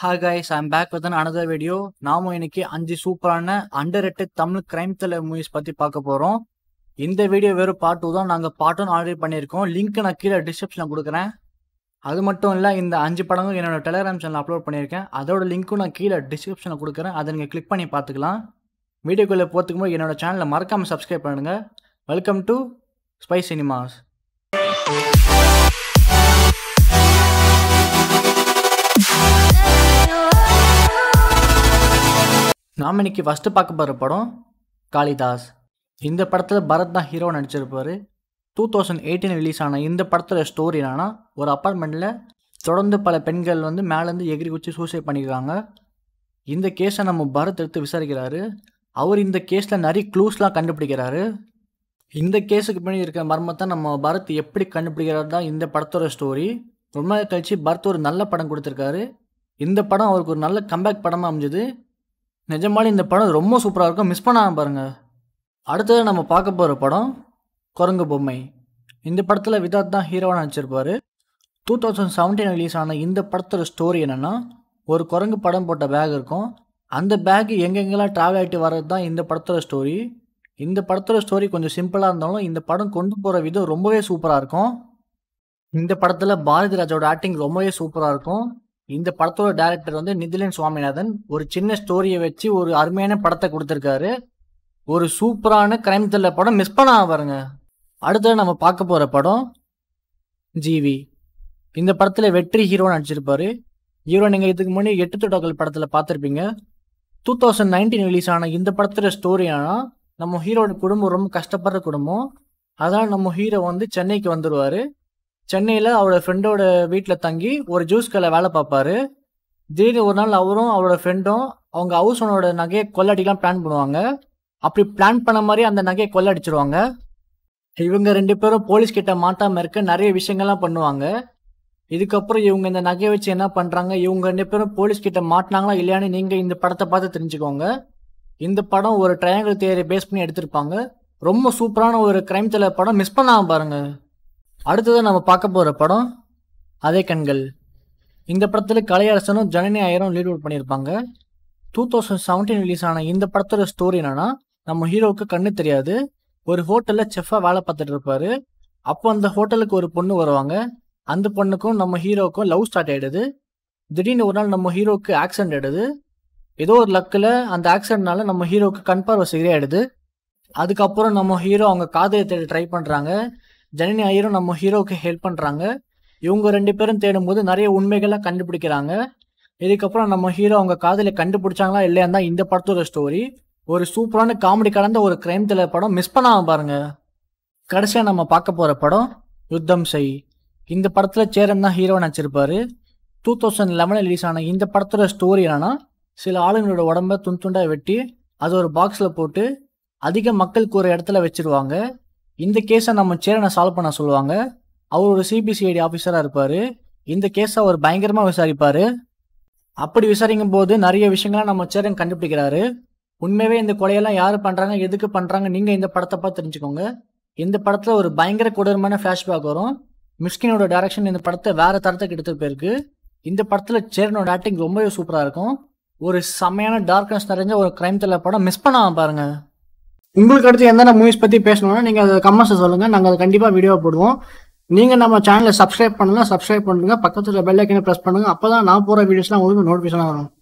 ஹா guys I'm back with another video நாமும் இன்னைக்கு அஞ்சு சூப்பரான underrated Tamil crime thriller movies பற்றி பார்க்க போகிறோம் இந்த வீடியோ வெறும் பார்ட் டூ தான் நாங்கள் பார்ட் ஒன் ஆர்டர் பண்ணியிருக்கோம் லிங்க் நான் கீழே டிஸ்கிரிப்ஷனில் கொடுக்குறேன் அது மட்டும் இல்லை இந்த அஞ்சு படங்களும் என்னோட டெலிகிராம் சேனல் அப்லோட் பண்ணியிருக்கேன் அதோட லிங்க்கும் நான் கீழே டிஸ்கிரிப்ஷனில் கொடுக்குறேன் அதை நீங்கள் கிளிக் பண்ணி பார்த்துக்கலாம் வீடியோக்குள்ளே போகிறதுக்கு முன்னாடி என்னோட சேனலை மறக்காமல் சப்ஸ்கிரைப் பண்ணுங்கள் வெல்கம் டு ஸ்பை சினிமாஸ் நாம் இன்னைக்கு ஃபஸ்ட்டு பார்க்க போகிற படம் காளிதாஸ் இந்த படத்தில் பரத் தான் ஹீரோ நடிச்சிருப்பார் டூ தௌசண்ட் எயிட்டீன் ரிலீஸ் ஆன இந்த படத்தோட ஸ்டோரி என்னன்னா ஒரு அப்பார்ட்மெண்ட்டில் தொடர்ந்து பல பெண்கள் வந்து மேலேருந்து எகிரி குச்சி சூசைட் பண்ணிக்கிறாங்க இந்த கேஸை நம்ம பரத் எடுத்து விசாரிக்கிறாரு அவர் இந்த கேஸில் நிறைய க்ளூஸ்லாம் கண்டுபிடிக்கிறாரு இந்த கேஸுக்கு பின்னாடி இருக்கிற மர்மத்தை நம்ம பரத் எப்படி கண்டுபிடிக்கிறது தான் இந்த படத்தோட ஸ்டோரி ரொம்ப நாள் கழித்து பரத் ஒரு நல்ல படம் கொடுத்துருக்காரு இந்த படம் அவருக்கு ஒரு நல்ல கம்பேக் படமாக அமைஞ்சது நிஜமான இந்த படம் ரொம்ப சூப்பராக இருக்கும் மிஸ் பண்ணாமல் பாருங்கள் அடுத்தது நம்ம பார்க்க போகிற படம் குரங்கு பொம்மை இந்த படத்தில் விதாத் தான் ஹீரோவாக நடிச்சிருப்பார் டூ தௌசண்ட் செவன்டீன் ரிலீஸ் ஆன இந்த படத்தோட ஸ்டோரி என்னென்னா ஒரு குரங்கு படம் போட்ட பேக் இருக்கும் அந்த பேக் எங்கெங்கெல்லாம் ட்ராவல் ஆகிட்டு வர்றது தான் இந்த படத்தோட ஸ்டோரி இந்த படத்தோட ஸ்டோரி கொஞ்சம் சிம்பிளாக இருந்தாலும் இந்த படம் கொண்டு போகிற விதம் ரொம்பவே சூப்பராக இருக்கும் இந்த படத்துல பாரதி ராஜாவோட ஆக்டிங் ரொம்பவே சூப்பரா இருக்கும் இந்த படத்தோட டேரக்டர் வந்து நிதிலன் சுவாமிநாதன் ஒரு சின்ன ஸ்டோரியை வச்சு ஒரு அருமையான படத்தை கொடுத்துருக்காரு ஒரு சூப்பரான கிரைம் த்ரில்லர் படம் மிஸ் பண்ண பாருங்க அடுத்தது நம்ம பார்க்க போகிற படம் ஜிவி இந்த படத்தில் வெற்றி ஹீரோ நடிச்சிருப்பாரு ஹீரோ நீங்கள் இதுக்கு முன்னாடி எட்டு தொடக்கல் படத்தில் பார்த்துருப்பீங்க டூ தௌசண்ட் நைன்டீன் ரிலீஸ் ஆன இந்த படத்துல ஸ்டோரி ஆனால் நம்ம ஹீரோட குடும்பம் ரொம்ப கஷ்டப்படுற குடும்பம் அதனால் நம்ம ஹீரோ வந்து சென்னைக்கு வந்துடுவார் சென்னையில் அவரோட ஃப்ரெண்டோட வீட்டில் தங்கி ஒரு ஜூஸ் கடை வேலை பார்ப்பாரு திடீர்னு ஒரு நாள் அவரும் அவரோட ஃப்ரெண்டும் அவங்க ஹவுஸ் ஓனோட நகையை கொள்ளாடிக்கலாம் பிளான் பண்ணுவாங்க அப்படி பிளான் பண்ண மாதிரி அந்த நகையை கொள்ளாடிச்சிருவாங்க இவங்க ரெண்டு பேரும் போலீஸ் கிட்ட மாட்டாமல் இருக்க நிறைய விஷயங்கள்லாம் பண்ணுவாங்க இதுக்கப்புறம் இவங்க இந்த நகையை வச்சு என்ன பண்ணுறாங்க இவங்க ரெண்டு பேரும் போலீஸ் கிட்ட மாட்டினாங்களா இல்லையான்னு நீங்கள் இந்த படத்தை பார்த்து தெரிஞ்சுக்கோங்க இந்த படம் ஒரு ட்ரையாங்கிள் தேரியை பேஸ் பண்ணி எடுத்திருப்பாங்க ரொம்ப சூப்பரான ஒரு கிரைம் தலை படம் மிஸ் பண்ணாமல் பாருங்கள் அடுத்ததான் நம்ம பார்க்க போகிற படம் அதே கண்கள் இந்த படத்தில் கலையரசனும் ஜனனி ஐயரும் லீட் அவுட் பண்ணியிருப்பாங்க டூ தௌசண்ட் செவன்டீன் ரிலீஸ் ஆன இந்த படத்தோட ஸ்டோரி என்னென்னா நம்ம ஹீரோவுக்கு கண்ணு தெரியாது ஒரு ஹோட்டலில் செஃப்பாக வேலை பார்த்துட்டு இருப்பார் அப்போ அந்த ஹோட்டலுக்கு ஒரு பொண்ணு வருவாங்க அந்த பொண்ணுக்கும் நம்ம ஹீரோவுக்கும் லவ் ஸ்டார்ட் ஆகிடுது திடீர்னு ஒரு நாள் நம்ம ஹீரோவுக்கு ஆக்சிடென்ட் ஆகிடுது ஏதோ ஒரு லக்கில் அந்த ஆக்சிடென்ட்னால நம்ம ஹீரோவுக்கு கண் பார்வை சரியாயிடுது அதுக்கப்புறம் நம்ம ஹீரோ அவங்க காதலை தேடி ட்ரை பண்ணுறாங்க ஜனனி ஐயரும் நம்ம ஹீரோவுக்கு ஹெல்ப் பண்ணுறாங்க இவங்க ரெண்டு பேரும் தேடும்போது நிறைய உண்மைகளை கண்டுபிடிக்கிறாங்க இதுக்கப்புறம் நம்ம ஹீரோ அவங்க காதலை கண்டுபிடிச்சாங்களா இல்லையான் தான் இந்த படத்தோட ஸ்டோரி ஒரு சூப்பரான காமெடி கலந்த ஒரு கிரைம் த்ரில்லர் படம் மிஸ் பண்ணாம பாருங்க கடைசியாக நம்ம பார்க்க போகிற படம் யுத்தம் செய் இந்த படத்தில் சேரன் தான் ஹீரோ நினச்சிருப்பாரு டூ தௌசண்ட் லெவனில் ரிலீஸ் ஆன இந்த படத்தோட ஸ்டோரி என்னன்னா சில ஆளுங்களோட உடம்ப துண்டு துண்டாக வெட்டி அதை ஒரு பாக்ஸில் போட்டு அதிக மக்களுக்கு ஒரு இடத்துல வச்சுருவாங்க இந்த கேஸை நம்ம சேரனை சால்வ் பண்ண சொல்லுவாங்க அவர் ஒரு சிபிசிஐடி ஆஃபீஸராக இருப்பார் இந்த கேஸை அவர் பயங்கரமாக விசாரிப்பார் அப்படி விசாரிக்கும் போது நிறைய விஷயங்கள்லாம் நம்ம சேரன் கண்டுபிடிக்கிறாரு உண்மையாகவே இந்த கொலையெல்லாம் யார் பண்ணுறாங்க எதுக்கு பண்ணுறாங்க நீங்கள் இந்த படத்தை பார்த்து தெரிஞ்சுக்கோங்க இந்த படத்தில் ஒரு பயங்கர கொடூரமான ஃப்ளாஷ்பேக் வரும் மிஸ்கினோட டேரக்ஷன் இந்த படத்தை வேறு தரத்துக்கு எடுத்துகிட்டு போயிருக்கு இந்த படத்தில் சேரனோட ஆக்டிங் ரொம்பவே சூப்பராக இருக்கும் ஒரு செம்மையான டார்க்னஸ் நிறைஞ்ச ஒரு கிரைம் த்ரில்லர் படம் மிஸ் பண்ணாமல் பாருங்கள் உங்களுக்கு அடுத்து என்னென்ன மூவிஸ் பற்றி பேசணும்னா நீங்கள் அதை கமெண்ட்ஸை சொல்லுங்கள் நாங்கள் அதை கண்டிப்பாக வீடியோ போடுவோம் நீங்கள் நம்ம சேனலை சப்ஸ்கிரைப் பண்ணலாம் சப்ஸ்கிரைப் பண்ணுங்கள் பக்கத்தில் பெல் ஐக்கனை ப்ரெஸ் பண்ணுங்கள் அப்போ தான் நான் போகிற வீடியோஸ்லாம் உங்களுக்கு நோட்டிஃபிகேஷனாக வரும்